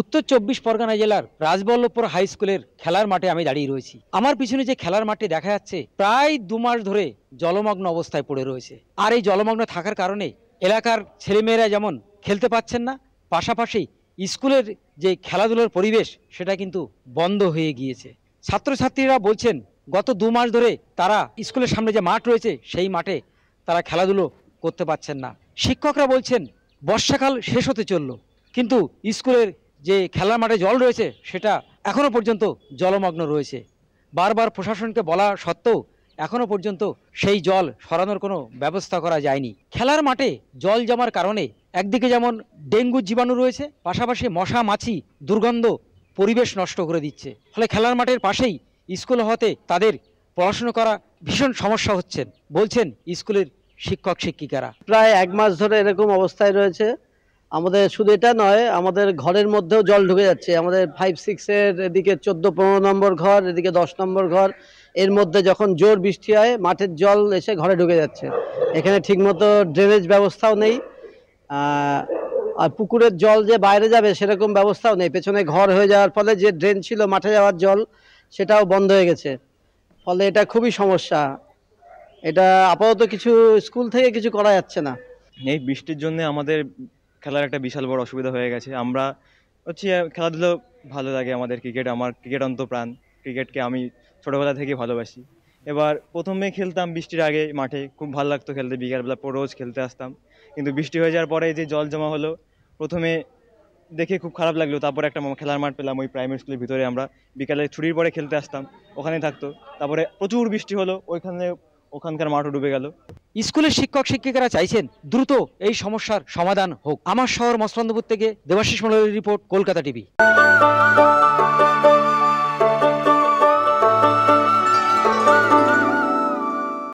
উত্তর চব্বিশ পরগনা জেলার রাজবল্লভপুর হাই স্কুলের খেলার মাঠে আমি দাঁড়িয়ে রয়েছি আমার পিছনে যে খেলার মাঠটি দেখা যাচ্ছে প্রায় দু মাস ধরে জলমগ্ন অবস্থায় পড়ে রয়েছে আর এই জলমগ্ন থাকার কারণে এলাকার ছেলেমেয়েরা যেমন খেলতে পাচ্ছেন না পাশাপাশি স্কুলের যে খেলাধুলোর পরিবেশ সেটা কিন্তু বন্ধ হয়ে গিয়েছে ছাত্রছাত্রীরা বলছেন গত দু মাস ধরে তারা স্কুলের সামনে যে মাঠ রয়েছে সেই মাঠে তারা খেলাধুলো করতে পারছেন না শিক্ষকরা বলছেন বর্ষাকাল শেষ হতে চলল কিন্তু স্কুলের যে খেলার মাঠে জল রয়েছে সেটা এখনও পর্যন্ত জলমগ্ন রয়েছে বারবার প্রশাসনকে বলা সত্ত্বেও এখনও পর্যন্ত সেই জল সরানোর কোনো ব্যবস্থা করা যায়নি খেলার মাঠে জল জমার কারণে একদিকে যেমন ডেঙ্গু জীবাণু রয়েছে পাশাপাশি মশা মাছি দুর্গন্ধ পরিবেশ নষ্ট করে দিচ্ছে ফলে খেলার মাঠের পাশেই স্কুল হতে তাদের পড়াশুনো করা ভীষণ সমস্যা হচ্ছে বলছেন স্কুলের শিক্ষক শিক্ষিকারা প্রায় এক মাস ধরে এরকম অবস্থায় রয়েছে আমাদের শুধু এটা নয় আমাদের ঘরের মধ্যেও জল ঢুকে যাচ্ছে আমাদের ফাইভ সিক্সের এদিকে চোদ্দ পনেরো নম্বর ঘর এদিকে দশ নম্বর ঘর এর মধ্যে যখন জোর বৃষ্টি হয় মাঠের জল এসে ঘরে ঢুকে যাচ্ছে এখানে ঠিকমতো ড্রেনেজ ব্যবস্থাও নেই আর পুকুরের জল যে বাইরে যাবে সেরকম ব্যবস্থাও নেই পেছনে ঘর হয়ে যাওয়ার ফলে যে ড্রেন ছিল মাঠে যাওয়ার জল সেটাও বন্ধ হয়ে গেছে ফলে এটা খুবই সমস্যা এটা আপাতত কিছু স্কুল থেকে কিছু করা যাচ্ছে না এই বৃষ্টির জন্য আমাদের খেলার একটা বিশাল বড় অসুবিধা হয়ে গেছে আমরা হচ্ছে খেলাধুলো ভালো লাগে আমাদের ক্রিকেট আমার ক্রিকেট অন্ত প্রাণ ক্রিকেটকে আমি ছোটোবেলা থেকে ভালোবাসি এবার প্রথমে খেলতাম বৃষ্টির আগে মাঠে খুব ভালো লাগতো খেলতে বিকালবেলা রোজ খেলতে আসতাম কিন্তু বৃষ্টি হয়ে যাওয়ার পরে যে জল জমা হলো প্রথমে দেখে খুব খারাপ লাগলো তারপরে একটা খেলার মাঠ পেলাম ওই প্রাইমারি স্কুলের ভিতরে আমরা বিকালে ছুটির পরে খেলতে আসতাম ওখানে থাকতো তারপরে প্রচুর বৃষ্টি হলো ওইখানে ওখানকার মাঠও ডুবে গেল স্কুলের শিক্ষক শিক্ষিকারা চাইছেন দ্রুত এই সমস্যার সমাধান হোক আমার শহর মসলান্দপুর থেকে দেবাশিস মল্লের রিপোর্ট কলকাতা টিভি